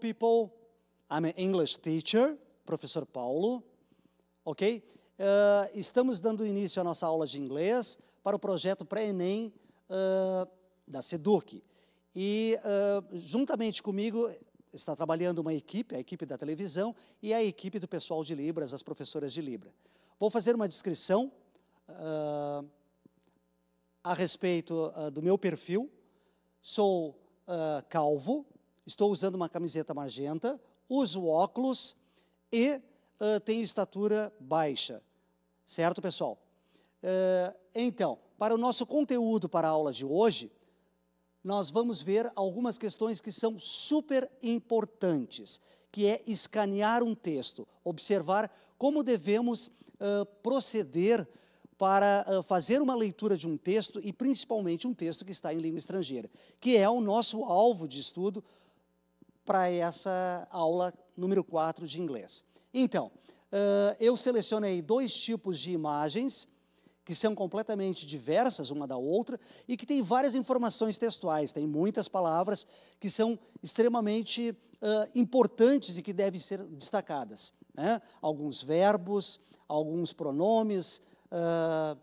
people. I'm an English teacher, professor Paulo. Ok? Uh, estamos dando início à nossa aula de inglês para o projeto pré-ENEM uh, da SEDUC. E, uh, juntamente comigo, está trabalhando uma equipe, a equipe da televisão e a equipe do pessoal de Libras, as professoras de Libra. Vou fazer uma descrição a respeito do meu perfil. Sou calvo, estou usando uma camiseta magenta, uso óculos e uh, tenho estatura baixa. Certo, pessoal? Uh, então, para o nosso conteúdo para a aula de hoje, nós vamos ver algumas questões que são super importantes, que é escanear um texto, observar como devemos uh, proceder para uh, fazer uma leitura de um texto e principalmente um texto que está em língua estrangeira, que é o nosso alvo de estudo para essa aula número 4 de inglês. Então, uh, eu selecionei dois tipos de imagens que são completamente diversas uma da outra e que têm várias informações textuais, tem muitas palavras que são extremamente uh, importantes e que devem ser destacadas. Né? Alguns verbos, alguns pronomes, uh,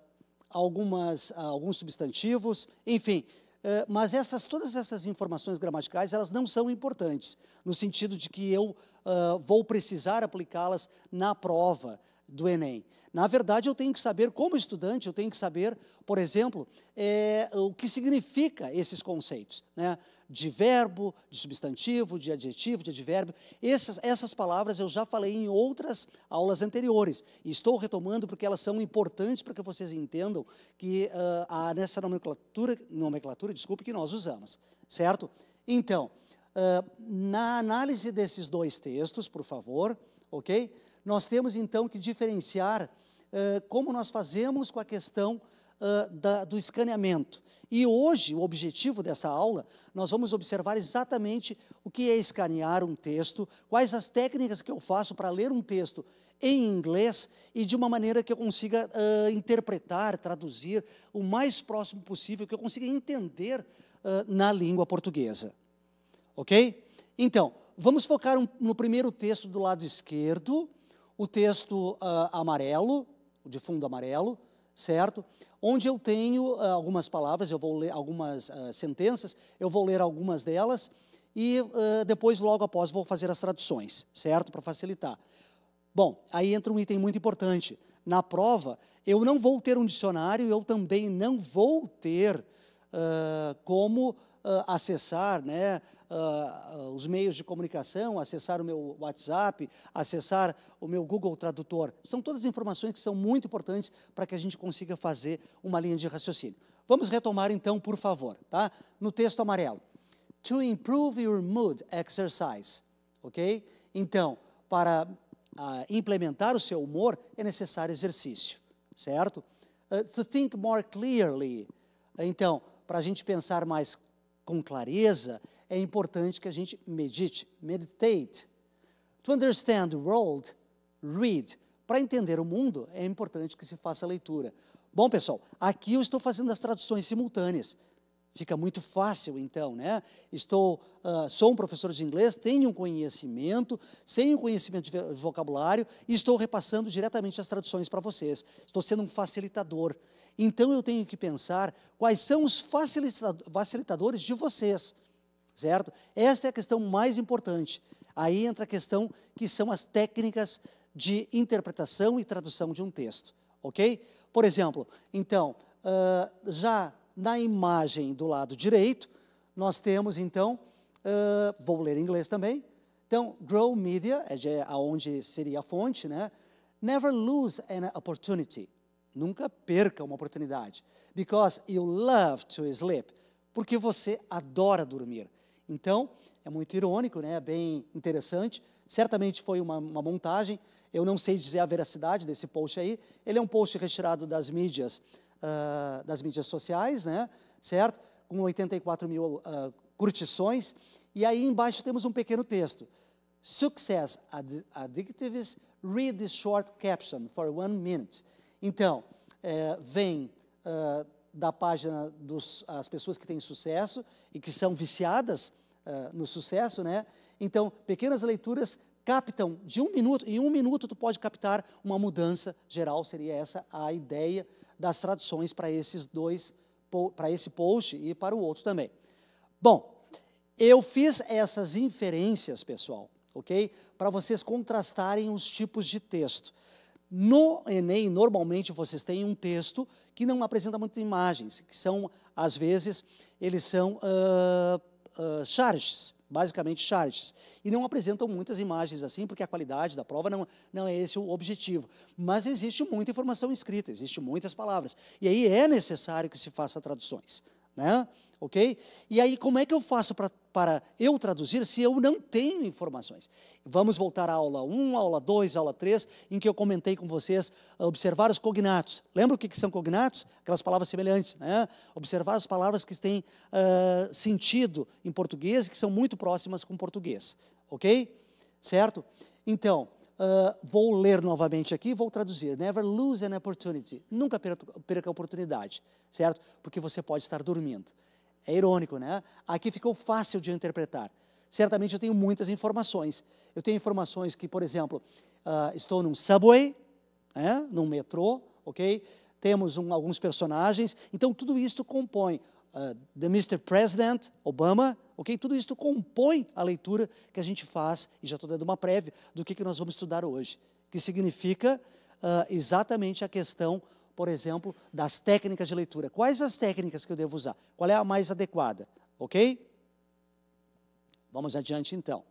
algumas, uh, alguns substantivos, enfim, eh, mas essas, todas essas informações gramaticais elas não são importantes, no sentido de que eu uh, vou precisar aplicá-las na prova do Enem. Na verdade, eu tenho que saber, como estudante, eu tenho que saber, por exemplo, é, o que significa esses conceitos. Né? de verbo, de substantivo, de adjetivo, de advérbio. Essas, essas palavras eu já falei em outras aulas anteriores. E estou retomando porque elas são importantes para que vocês entendam que uh, há nessa nomenclatura, nomenclatura, desculpe, que nós usamos. Certo? Então, uh, na análise desses dois textos, por favor, ok? Nós temos então que diferenciar uh, como nós fazemos com a questão uh, da, do escaneamento. E hoje, o objetivo dessa aula, nós vamos observar exatamente o que é escanear um texto, quais as técnicas que eu faço para ler um texto em inglês e de uma maneira que eu consiga uh, interpretar, traduzir o mais próximo possível, que eu consiga entender uh, na língua portuguesa. Ok? Então, vamos focar um, no primeiro texto do lado esquerdo, o texto uh, amarelo, de fundo amarelo, certo? onde eu tenho uh, algumas palavras, eu vou ler algumas uh, sentenças, eu vou ler algumas delas e uh, depois, logo após, vou fazer as traduções, certo? Para facilitar. Bom, aí entra um item muito importante. Na prova, eu não vou ter um dicionário, eu também não vou ter como acessar, né? uh, os meios de comunicação, acessar o meu WhatsApp, acessar o meu Google Tradutor. São todas informações que são muito importantes para que a gente consiga fazer uma linha de raciocínio. Vamos retomar então, por favor, tá? No texto amarelo. To improve your mood exercise, ok? Então, para uh, implementar o seu humor, é necessário exercício, certo? Uh, to think more clearly. Então, para a gente pensar mais com clareza, é importante que a gente medite, meditate. To understand the world, read. Para entender o mundo, é importante que se faça a leitura. Bom, pessoal, aqui eu estou fazendo as traduções simultâneas. Fica muito fácil, então, né? Estou, uh, sou um professor de inglês, tenho um conhecimento, tenho um conhecimento de vocabulário e estou repassando diretamente as traduções para vocês. Estou sendo um facilitador. Então, eu tenho que pensar quais são os facilitadores de vocês certo? Esta é a questão mais importante. Aí entra a questão que são as técnicas de interpretação e tradução de um texto, ok? Por exemplo, então, uh, já na imagem do lado direito, nós temos, então, uh, vou ler em inglês também, então, Grow Media, é, é onde seria a fonte, né? Never lose an opportunity. Nunca perca uma oportunidade. Because you love to sleep. Porque você adora dormir. Então, é muito irônico, né? bem interessante. Certamente foi uma, uma montagem, eu não sei dizer a veracidade desse post aí. Ele é um post retirado das mídias, uh, das mídias sociais, né? certo? Com 84 mil uh, curtições. E aí embaixo temos um pequeno texto. Success Addictives, read this short caption for one minute. Então, é, vem uh, da página dos as pessoas que têm sucesso e que são viciadas uh, no sucesso, né? Então, pequenas leituras captam de um minuto, em um minuto tu pode captar uma mudança geral, seria essa a ideia das traduções para esses dois, para esse post e para o outro também. Bom, eu fiz essas inferências, pessoal, ok? Para vocês contrastarem os tipos de texto. No Enem, normalmente vocês têm um texto que não apresenta muitas imagens, que são, às vezes, eles são uh, uh, charges, basicamente charges, e não apresentam muitas imagens assim, porque a qualidade da prova não, não é esse o objetivo. Mas existe muita informação escrita, existe muitas palavras, e aí é necessário que se faça traduções, né? ok? E aí, como é que eu faço para eu traduzir se eu não tenho informações? Vamos voltar à aula 1, aula 2, aula 3, em que eu comentei com vocês observar os cognatos. Lembra o que, que são cognatos? Aquelas palavras semelhantes, né? Observar as palavras que têm uh, sentido em português e que são muito próximas com português, ok? Certo? Então, Uh, vou ler novamente aqui, vou traduzir. Never lose an opportunity. Nunca perca a oportunidade, certo? Porque você pode estar dormindo. É irônico, né? Aqui ficou fácil de interpretar. Certamente eu tenho muitas informações. Eu tenho informações que, por exemplo, uh, estou num subway, né? num metrô, ok? Temos um, alguns personagens. Então, tudo isso compõe uh, The Mr. President, Obama, ok? Tudo isso compõe a leitura que a gente faz, e já estou dando uma prévia do que, que nós vamos estudar hoje, que significa uh, exatamente a questão por exemplo, das técnicas de leitura. Quais as técnicas que eu devo usar? Qual é a mais adequada? Ok? Vamos adiante então.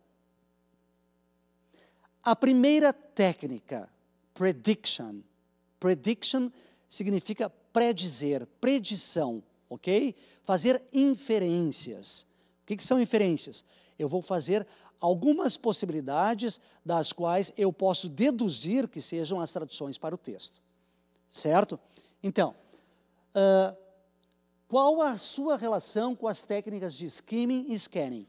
A primeira técnica, prediction. Prediction significa predizer, predição, ok? Fazer inferências. O que, que são inferências? Eu vou fazer algumas possibilidades das quais eu posso deduzir que sejam as traduções para o texto. Certo? Então, uh, qual a sua relação com as técnicas de skimming e scanning?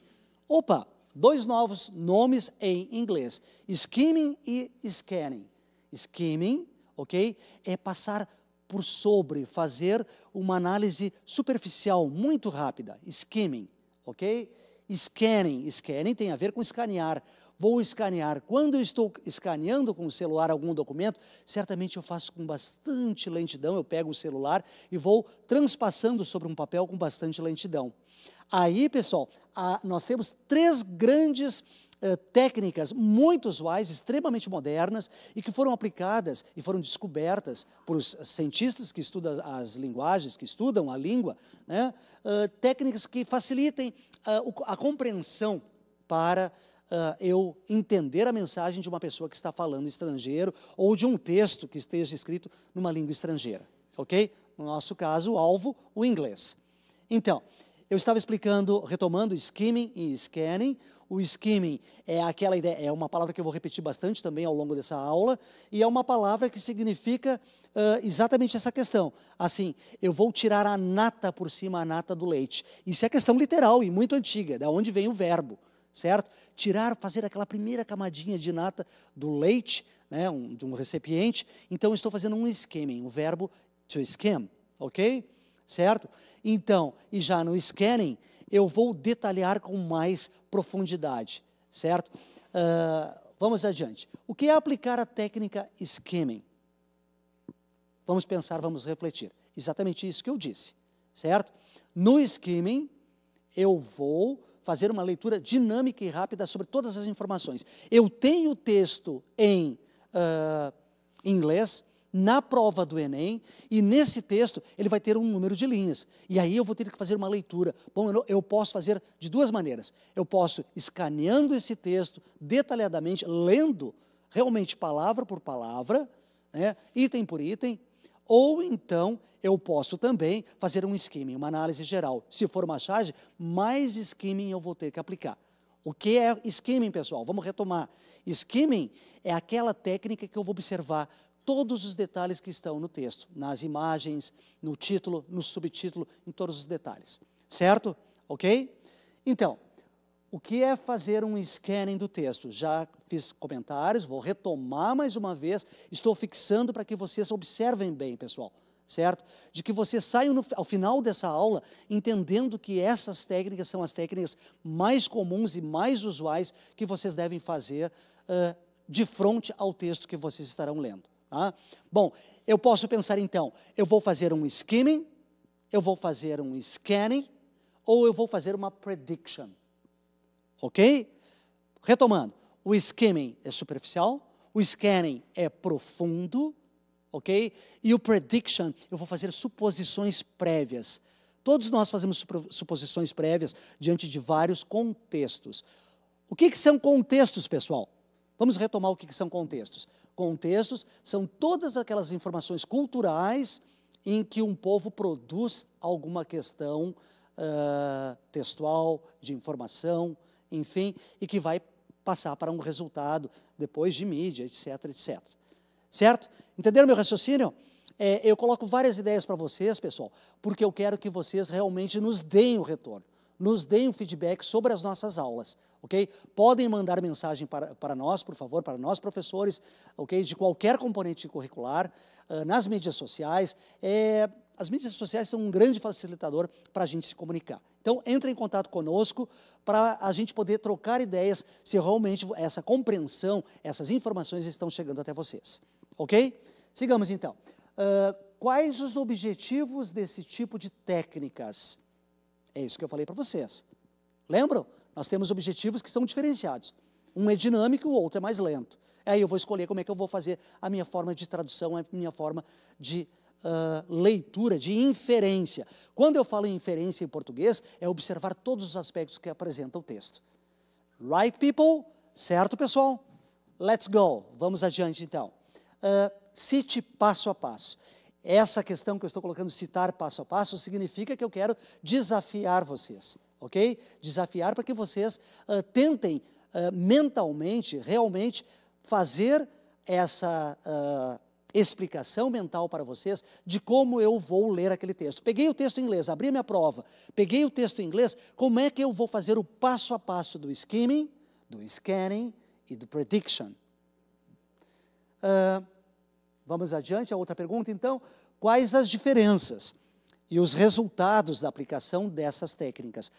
Opa, dois novos nomes em inglês: skimming e scanning. Skimming, ok? É passar por sobre, fazer uma análise superficial muito rápida. Skimming, ok? Scanning, scanning tem a ver com escanear, vou escanear. Quando eu estou escaneando com o celular algum documento, certamente eu faço com bastante lentidão, eu pego o celular e vou transpassando sobre um papel com bastante lentidão. Aí, pessoal, a, nós temos três grandes eh, técnicas muito usuais, extremamente modernas e que foram aplicadas e foram descobertas por os cientistas que estudam as linguagens, que estudam a língua, né? uh, técnicas que facilitem uh, a compreensão para uh, eu entender a mensagem de uma pessoa que está falando estrangeiro ou de um texto que esteja escrito numa língua estrangeira, ok? No nosso caso, o alvo, o inglês. Então, eu estava explicando, retomando skimming e scanning. O skimming é aquela ideia, é uma palavra que eu vou repetir bastante também ao longo dessa aula, e é uma palavra que significa uh, exatamente essa questão. Assim, eu vou tirar a nata por cima, a nata do leite. Isso é questão literal e muito antiga, é da onde vem o verbo certo? Tirar, fazer aquela primeira camadinha de nata do leite, né, um, de um recipiente. Então, estou fazendo um skimming, o verbo to skim, ok? Certo? Então, e já no scanning, eu vou detalhar com mais profundidade, certo? Uh, vamos adiante. O que é aplicar a técnica skimming? Vamos pensar, vamos refletir. Exatamente isso que eu disse, certo? No skimming, eu vou fazer uma leitura dinâmica e rápida sobre todas as informações. Eu tenho o texto em uh, inglês, na prova do Enem, e nesse texto ele vai ter um número de linhas. E aí eu vou ter que fazer uma leitura. Bom, eu posso fazer de duas maneiras. Eu posso escaneando esse texto detalhadamente, lendo realmente palavra por palavra, né, item por item, ou então eu posso também fazer um skimming, uma análise geral. Se for charge mais skimming eu vou ter que aplicar. O que é skimming, pessoal? Vamos retomar. Skimming é aquela técnica que eu vou observar todos os detalhes que estão no texto, nas imagens, no título, no subtítulo, em todos os detalhes. Certo? Ok? Então, o que é fazer um scanning do texto? Já fiz comentários, vou retomar mais uma vez. Estou fixando para que vocês observem bem, pessoal, certo? De que vocês saiam no, ao final dessa aula entendendo que essas técnicas são as técnicas mais comuns e mais usuais que vocês devem fazer uh, de frente ao texto que vocês estarão lendo. Tá? Bom, eu posso pensar então, eu vou fazer um skimming, eu vou fazer um scanning ou eu vou fazer uma prediction. Ok? Retomando, o skimming é superficial, o scanning é profundo, ok? E o prediction, eu vou fazer suposições prévias. Todos nós fazemos suposições prévias diante de vários contextos. O que, que são contextos, pessoal? Vamos retomar o que, que são contextos. Contextos são todas aquelas informações culturais em que um povo produz alguma questão uh, textual, de informação, enfim, e que vai passar para um resultado depois de mídia, etc, etc. Certo? Entenderam meu raciocínio? É, eu coloco várias ideias para vocês, pessoal, porque eu quero que vocês realmente nos deem o retorno, nos deem o feedback sobre as nossas aulas, ok? Podem mandar mensagem para, para nós, por favor, para nós professores, ok? De qualquer componente curricular, uh, nas mídias sociais. É, as mídias sociais são um grande facilitador para a gente se comunicar. Então, entre em contato conosco para a gente poder trocar ideias se realmente essa compreensão, essas informações estão chegando até vocês. Ok? Sigamos então. Uh, quais os objetivos desse tipo de técnicas? É isso que eu falei para vocês. Lembram? Nós temos objetivos que são diferenciados. Um é dinâmico, o outro é mais lento. Aí eu vou escolher como é que eu vou fazer a minha forma de tradução, a minha forma de uh, leitura, de inferência. Quando eu falo em inferência em português, é observar todos os aspectos que apresenta o texto. Right, people? Certo, pessoal? Let's go. Vamos adiante, então. Uh, cite passo a passo. Essa questão que eu estou colocando, citar passo a passo, significa que eu quero desafiar vocês, ok? Desafiar para que vocês uh, tentem uh, mentalmente, realmente, fazer essa explicação mental para vocês de como eu vou ler aquele texto. Peguei o texto em inglês, abri minha prova, peguei o texto em inglês, como é que eu vou fazer o passo a passo do skimming, do scanning e do prediction? Uh, vamos adiante, a outra pergunta, então. Quais as diferenças e os resultados da aplicação dessas técnicas?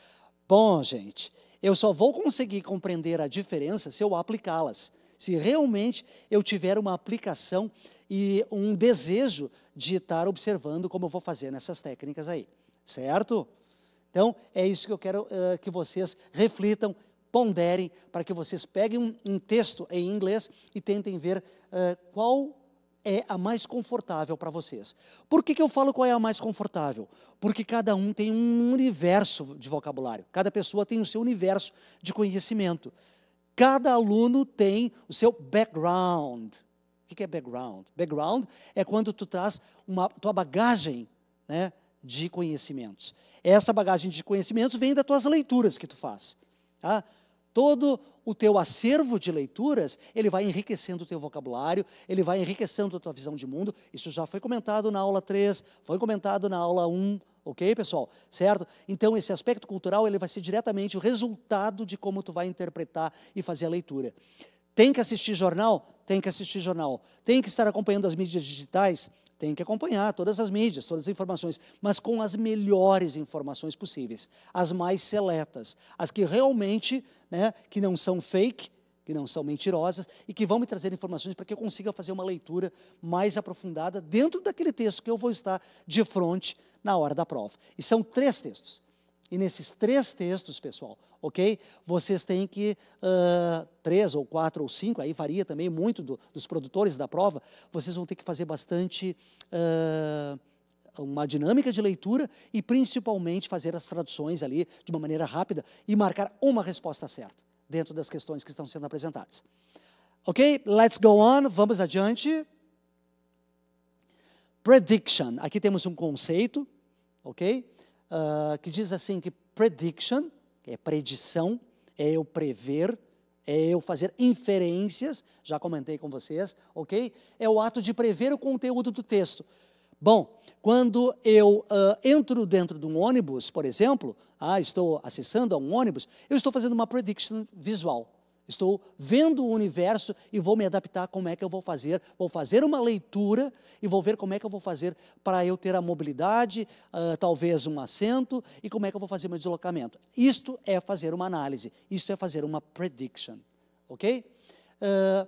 Bom, gente, eu só vou conseguir compreender a diferença se eu aplicá-las. Se realmente eu tiver uma aplicação e um desejo de estar observando como eu vou fazer nessas técnicas aí, certo? Então, é isso que eu quero uh, que vocês reflitam, ponderem, para que vocês peguem um, um texto em inglês e tentem ver uh, qual é a mais confortável para vocês. Por que, que eu falo qual é a mais confortável? Porque cada um tem um universo de vocabulário, cada pessoa tem o seu universo de conhecimento. Cada aluno tem o seu background, o que é background? Background é quando tu traz uma tua bagagem né, de conhecimentos. Essa bagagem de conhecimentos vem das tuas leituras que tu faz. Tá? Todo o teu acervo de leituras, ele vai enriquecendo o teu vocabulário, ele vai enriquecendo a tua visão de mundo. Isso já foi comentado na aula 3, foi comentado na aula 1, ok, pessoal? Certo? Então, esse aspecto cultural, ele vai ser diretamente o resultado de como tu vai interpretar e fazer a leitura. Tem que assistir jornal? tem que assistir jornal, tem que estar acompanhando as mídias digitais, tem que acompanhar todas as mídias, todas as informações, mas com as melhores informações possíveis, as mais seletas, as que realmente, né, que não são fake, que não são mentirosas e que vão me trazer informações para que eu consiga fazer uma leitura mais aprofundada dentro daquele texto que eu vou estar de frente na hora da prova. E são três textos. E nesses três textos, pessoal, ok? Vocês têm que, uh, três ou quatro ou cinco, aí varia também muito do, dos produtores da prova, vocês vão ter que fazer bastante uh, uma dinâmica de leitura e principalmente fazer as traduções ali de uma maneira rápida e marcar uma resposta certa dentro das questões que estão sendo apresentadas. Ok? Let's go on, vamos adiante. Prediction. Aqui temos um conceito, ok? Uh, que diz assim que prediction é predição, é eu prever, é eu fazer inferências, já comentei com vocês, ok? É o ato de prever o conteúdo do texto. Bom, quando eu uh, entro dentro de um ônibus, por exemplo, ah, estou acessando um ônibus, eu estou fazendo uma prediction visual. Estou vendo o universo e vou me adaptar como é que eu vou fazer. Vou fazer uma leitura e vou ver como é que eu vou fazer para eu ter a mobilidade, uh, talvez um assento, e como é que eu vou fazer meu deslocamento. Isto é fazer uma análise, isto é fazer uma prediction. Ok? Uh,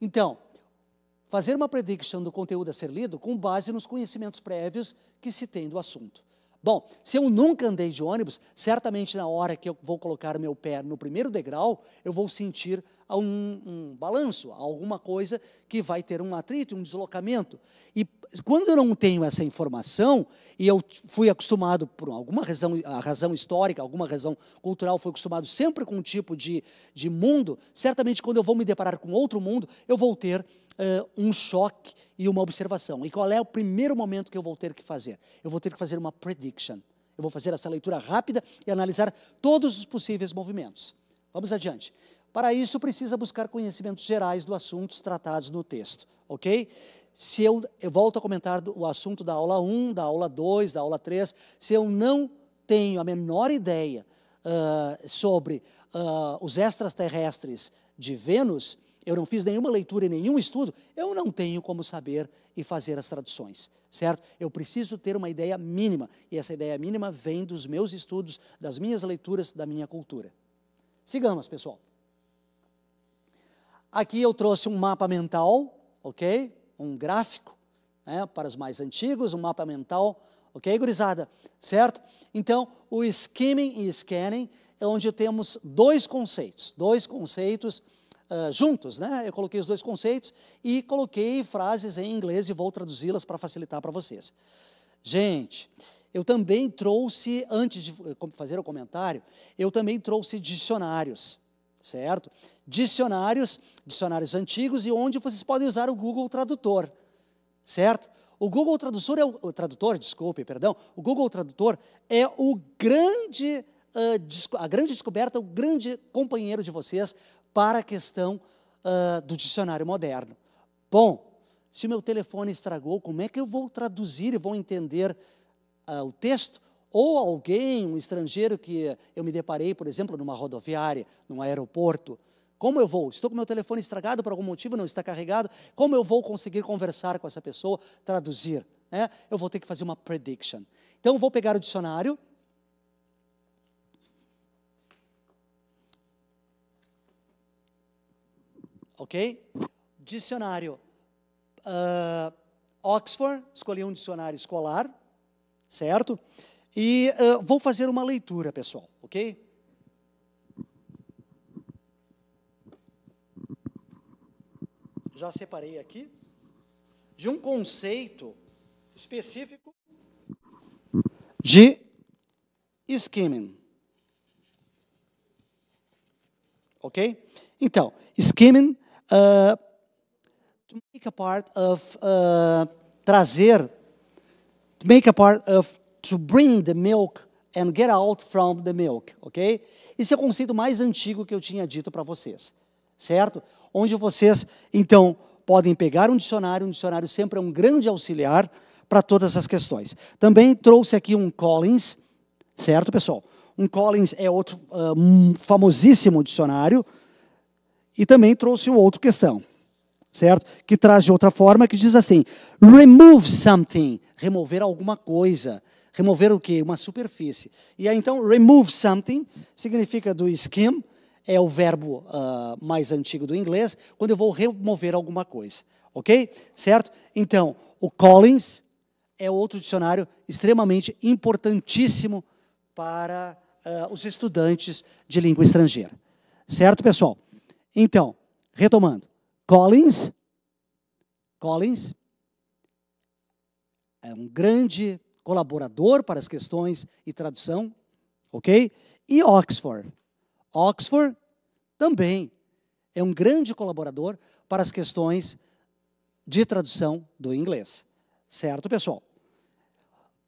então, fazer uma prediction do conteúdo a ser lido com base nos conhecimentos prévios que se tem do assunto. Bom, se eu nunca andei de ônibus, certamente na hora que eu vou colocar meu pé no primeiro degrau, eu vou sentir a um, um balanço, a alguma coisa que vai ter um atrito, um deslocamento. E quando eu não tenho essa informação, e eu fui acostumado, por alguma razão, a razão histórica, alguma razão cultural, fui acostumado sempre com um tipo de, de mundo, certamente quando eu vou me deparar com outro mundo, eu vou ter uh, um choque e uma observação. E qual é o primeiro momento que eu vou ter que fazer? Eu vou ter que fazer uma prediction. Eu vou fazer essa leitura rápida e analisar todos os possíveis movimentos. Vamos adiante. Para isso, precisa buscar conhecimentos gerais do assuntos tratados no texto, ok? Se eu, eu volto a comentar o assunto da aula 1, da aula 2, da aula 3, se eu não tenho a menor ideia uh, sobre uh, os extraterrestres de Vênus, eu não fiz nenhuma leitura e nenhum estudo, eu não tenho como saber e fazer as traduções, certo? Eu preciso ter uma ideia mínima, e essa ideia mínima vem dos meus estudos, das minhas leituras, da minha cultura. Sigamos, pessoal. Aqui eu trouxe um mapa mental, ok? Um gráfico, né? Para os mais antigos, um mapa mental, ok, gurizada? Certo? Então, o skimming e scanning é onde temos dois conceitos, dois conceitos uh, juntos, né? Eu coloquei os dois conceitos e coloquei frases em inglês e vou traduzi-las para facilitar para vocês. Gente, eu também trouxe, antes de fazer o comentário, eu também trouxe dicionários certo? Dicionários, dicionários antigos e onde vocês podem usar o Google Tradutor, certo? O Google Tradutor é o, o tradutor, desculpe, perdão, o Google Tradutor é o grande uh, a grande descoberta, o grande companheiro de vocês para a questão uh, do dicionário moderno. Bom, se o meu telefone estragou, como é que eu vou traduzir e vou entender uh, o texto? ou alguém, um estrangeiro que eu me deparei, por exemplo, numa rodoviária, num aeroporto. Como eu vou? Estou com meu telefone estragado por algum motivo, não está carregado. Como eu vou conseguir conversar com essa pessoa, traduzir? Né? Eu vou ter que fazer uma prediction. Então, vou pegar o dicionário. Ok? Dicionário. Uh, Oxford, escolhi um dicionário escolar, certo? E uh, vou fazer uma leitura, pessoal, ok? Já separei aqui de um conceito específico de skimming. Ok? Então, skimming uh, to make a part of uh, trazer to make a part of to bring the milk and get out from the milk, ok? Esse é o conceito mais antigo que eu tinha dito para vocês, certo? Onde vocês, então, podem pegar um dicionário, um dicionário sempre é um grande auxiliar para todas as questões. Também trouxe aqui um Collins, certo, pessoal? Um Collins é outro ah, um famosíssimo dicionário, e também trouxe um outro questão, certo? Que traz de outra forma, que diz assim, remove something, remover alguma coisa, Remover o quê? Uma superfície. E aí, então, remove something significa do skim, é o verbo uh, mais antigo do inglês, quando eu vou remover alguma coisa. Ok? Certo? Então, o Collins é outro dicionário extremamente importantíssimo para uh, os estudantes de língua estrangeira. Certo, pessoal? Então, retomando. Collins, Collins é um grande colaborador para as questões e tradução, ok? E Oxford. Oxford também é um grande colaborador para as questões de tradução do inglês. Certo, pessoal?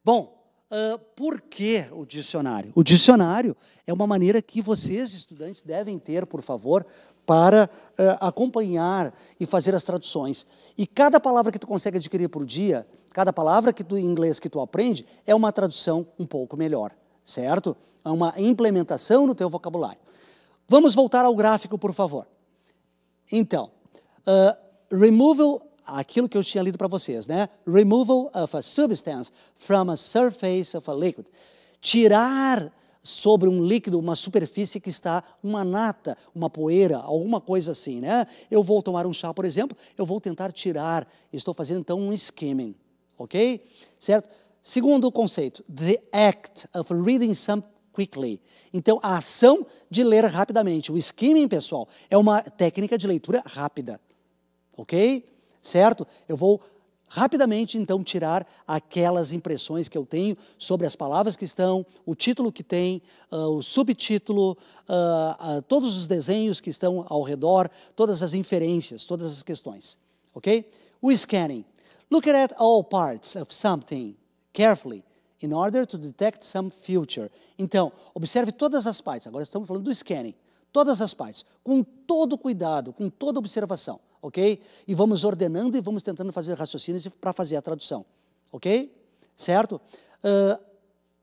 Bom, Uh, por que o dicionário? O dicionário é uma maneira que vocês, estudantes, devem ter, por favor, para uh, acompanhar e fazer as traduções. E cada palavra que tu consegue adquirir por dia, cada palavra que tu, em inglês que tu aprende, é uma tradução um pouco melhor, certo? É uma implementação no teu vocabulário. Vamos voltar ao gráfico, por favor. Então, uh, removal aquilo que eu tinha lido para vocês, né? Removal of a substance from a surface of a liquid. Tirar sobre um líquido, uma superfície que está uma nata, uma poeira, alguma coisa assim, né? Eu vou tomar um chá, por exemplo, eu vou tentar tirar, estou fazendo então um skimming, ok? Certo? Segundo conceito, the act of reading something quickly. Então, a ação de ler rapidamente. O skimming, pessoal, é uma técnica de leitura rápida, ok? certo? Eu vou rapidamente então tirar aquelas impressões que eu tenho sobre as palavras que estão, o título que tem, uh, o subtítulo, uh, uh, todos os desenhos que estão ao redor, todas as inferências, todas as questões, ok? O scanning. Look at all parts of something carefully in order to detect some future. Então, observe todas as partes. Agora estamos falando do scanning. Todas as partes, com todo cuidado, com toda observação ok? E vamos ordenando e vamos tentando fazer raciocínios para fazer a tradução, ok? Certo? Uh,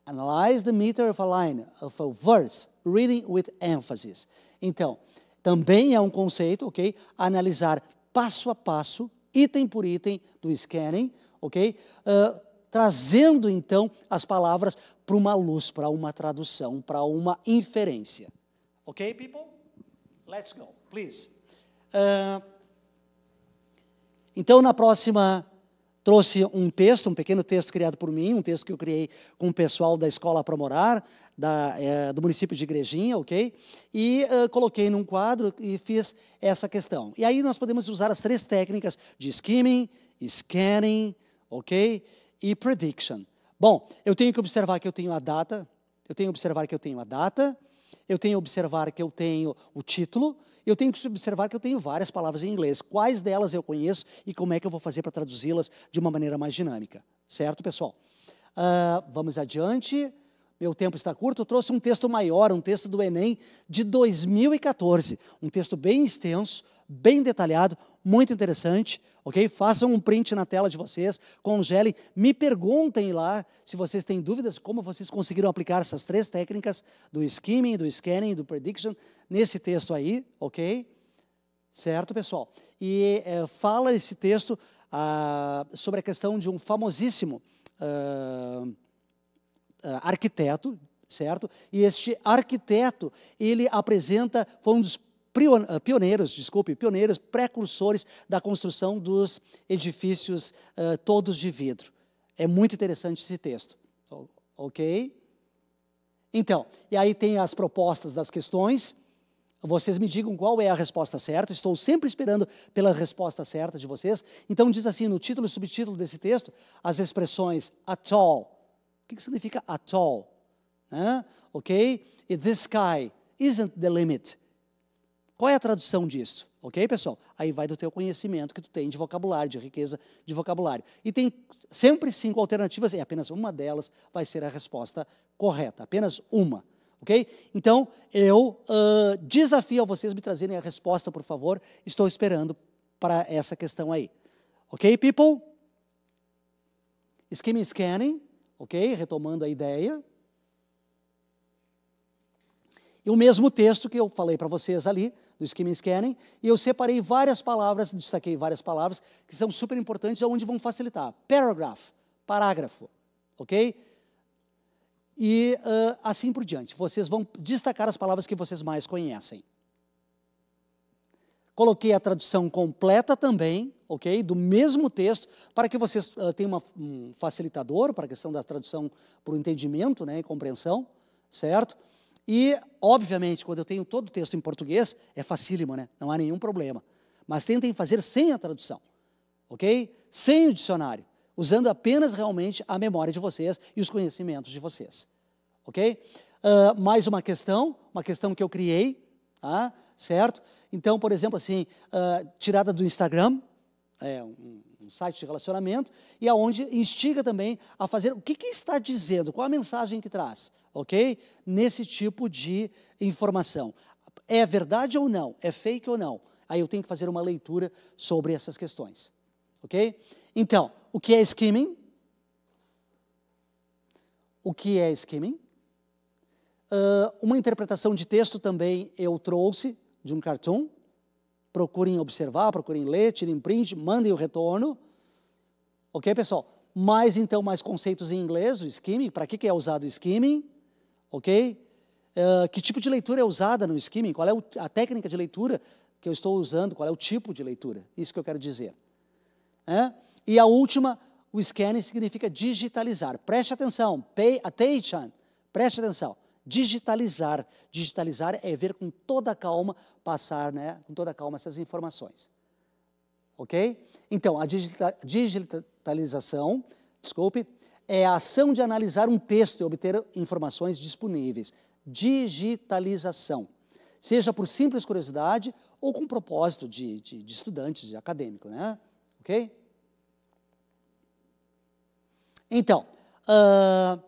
analyze the meter of a line of a verse, reading with emphasis. Então, também é um conceito, ok? Analisar passo a passo, item por item do scanning, ok? Uh, trazendo então as palavras para uma luz, para uma tradução, para uma inferência. Ok, people? Let's go, please. Uh, então, na próxima, trouxe um texto, um pequeno texto criado por mim, um texto que eu criei com o pessoal da Escola para Morar, da, é, do município de Igrejinha, ok? E uh, coloquei num quadro e fiz essa questão. E aí nós podemos usar as três técnicas de skimming, scanning, ok? E prediction. Bom, eu tenho que observar que eu tenho a data, eu tenho que observar que eu tenho a data, eu tenho que observar que eu tenho o título, eu tenho que observar que eu tenho várias palavras em inglês. Quais delas eu conheço e como é que eu vou fazer para traduzi-las de uma maneira mais dinâmica. Certo, pessoal? Uh, vamos adiante meu tempo está curto, eu trouxe um texto maior, um texto do Enem de 2014. Um texto bem extenso, bem detalhado, muito interessante, ok? Façam um print na tela de vocês, congelem, me perguntem lá se vocês têm dúvidas como vocês conseguiram aplicar essas três técnicas do skimming, do scanning, do prediction nesse texto aí, ok? Certo, pessoal? E é, fala esse texto ah, sobre a questão de um famosíssimo. Ah, ah, arquiteto, certo? E este arquiteto, ele apresenta, foi um dos ah, pioneiros, desculpe, pioneiros, precursores da construção dos edifícios uh, todos de vidro. É muito interessante esse texto, ok? Então, e aí tem as propostas das questões. Vocês me digam qual é a resposta certa. Estou sempre esperando pela resposta certa de vocês. Então diz assim no título e subtítulo desse texto as expressões at all, o que significa at all? Né? Ok? E the sky isn't the limit. Qual é a tradução disso? Ok, pessoal? Aí vai do teu conhecimento que tu tem de vocabulário, de riqueza de vocabulário. E tem sempre cinco alternativas e é apenas uma delas vai ser a resposta correta. Apenas uma. Ok? Então, eu uh, desafio a vocês me trazerem a resposta, por favor. Estou esperando para essa questão aí. Ok, people? Skimming, scanning ok? Retomando a ideia. E o mesmo texto que eu falei para vocês ali, do Skimming Scanning, e eu separei várias palavras, destaquei várias palavras que são super importantes aonde vão facilitar. Paragraph, parágrafo, ok? E uh, assim por diante. Vocês vão destacar as palavras que vocês mais conhecem. Coloquei a tradução completa também, ok? Do mesmo texto, para que vocês uh, tenham uma, um facilitador para a questão da tradução para o entendimento né, e compreensão, certo? E, obviamente, quando eu tenho todo o texto em português, é facílimo, né? Não há nenhum problema. Mas tentem fazer sem a tradução, ok? Sem o dicionário, usando apenas realmente a memória de vocês e os conhecimentos de vocês, ok? Uh, mais uma questão, uma questão que eu criei, tá? certo? Então, por exemplo, assim, uh, tirada do Instagram, é, um, um, site de relacionamento, e aonde instiga também a fazer o que, que está dizendo, qual a mensagem que traz, ok? Nesse tipo de informação. É verdade ou não? É fake ou não? Aí eu tenho que fazer uma leitura sobre essas questões, ok? Então, o que é skimming? O que é skimming? Uh, ah, uma interpretação de texto também eu trouxe, de um cartoon, procurem observar, procurem ler, tirem print, mandem o retorno. Ok, pessoal? Mais, então, mais conceitos em inglês, o skimming, para que, que é usado o skimming, ok? Uh, que tipo de leitura é usada no skimming? Qual é o, a técnica de leitura que eu estou usando? Qual é o tipo de leitura? Isso que eu quero dizer. É? E a última, o scanning significa digitalizar. Preste atenção, pay attention, preste atenção digitalizar. Digitalizar é ver com toda calma, passar né, com toda calma essas informações. Ok? Então, a digitalização, desculpe, é a ação de analisar um texto e obter informações disponíveis. Digitalização. Seja por simples curiosidade ou com propósito de, de, de estudante, de acadêmico, né? Ok? Então, uh,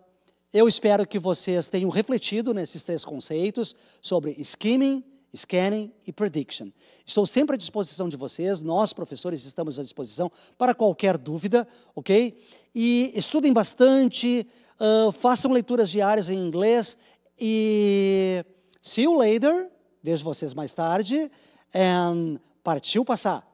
eu espero que vocês tenham refletido nesses três conceitos sobre skimming, scanning e prediction. Estou sempre à disposição de vocês, nós professores estamos à disposição para qualquer dúvida, ok? E estudem bastante, uh, façam leituras diárias em inglês e see you later, vejo vocês mais tarde, and partiu passar.